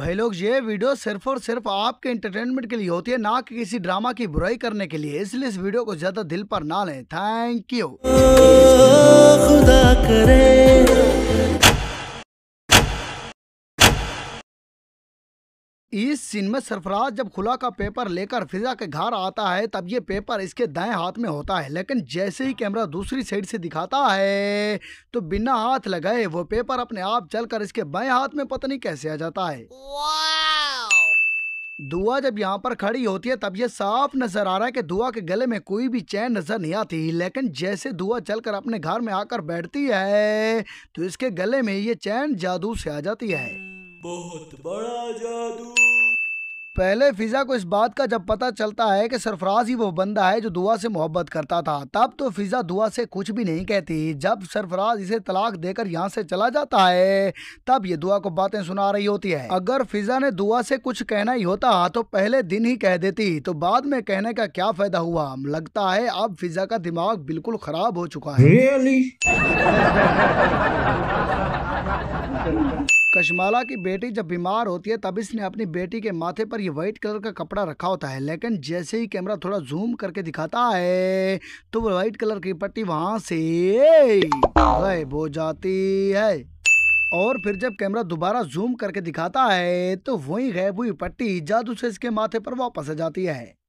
भाई लोग ये वीडियो सिर्फ और सिर्फ आपके एंटरटेनमेंट के लिए होती है ना कि किसी ड्रामा की बुराई करने के लिए इसलिए इस वीडियो को ज़्यादा दिल पर ना लें थैंक यू इस सीन में सरफराज जब खुला का पेपर लेकर फिजा के घर आता है तब ये पेपर इसके दाएं हाथ में होता है लेकिन जैसे ही कैमरा दूसरी साइड से दिखाता है तो बिना हाथ लगाए वो पेपर अपने आप चलकर इसके बाएं हाथ में पता नहीं कैसे आ जाता है दुआ जब यहाँ पर खड़ी होती है तब ये साफ नजर आ रहा है कि दुआ के गले में कोई भी चैन नजर नहीं आती लेकिन जैसे दुआ चलकर अपने घर में आकर बैठती है तो इसके गले में ये चैन जादू से आ जाती है बहुत बड़ा जादू पहले फ़िज़ा को इस बात का जब पता चलता है कि सरफराज ही वो बंदा है जो दुआ से मोहब्बत करता था तब तो फ़िज़ा दुआ से कुछ भी नहीं कहती जब सरफराज इसे तलाक देकर यहाँ से चला जाता है तब ये दुआ को बातें सुना रही होती है अगर फ़िज़ा ने दुआ से कुछ कहना ही होता तो पहले दिन ही कह देती तो बाद में कहने का क्या फ़ायदा हुआ लगता है अब फ़िज़ा का दिमाग बिल्कुल ख़राब हो चुका है really? कशमाला की बेटी जब बीमार होती है तब इसने अपनी बेटी के माथे पर ये वाइट कलर का कपड़ा रखा होता है लेकिन जैसे ही कैमरा थोड़ा जूम करके दिखाता है तो वो वाइट कलर की पट्टी वहाँ से गायब हो जाती है और फिर जब कैमरा दोबारा जूम करके दिखाता है तो वही गायब हुई पट्टी जादू से इसके माथे पर वापस आ जाती है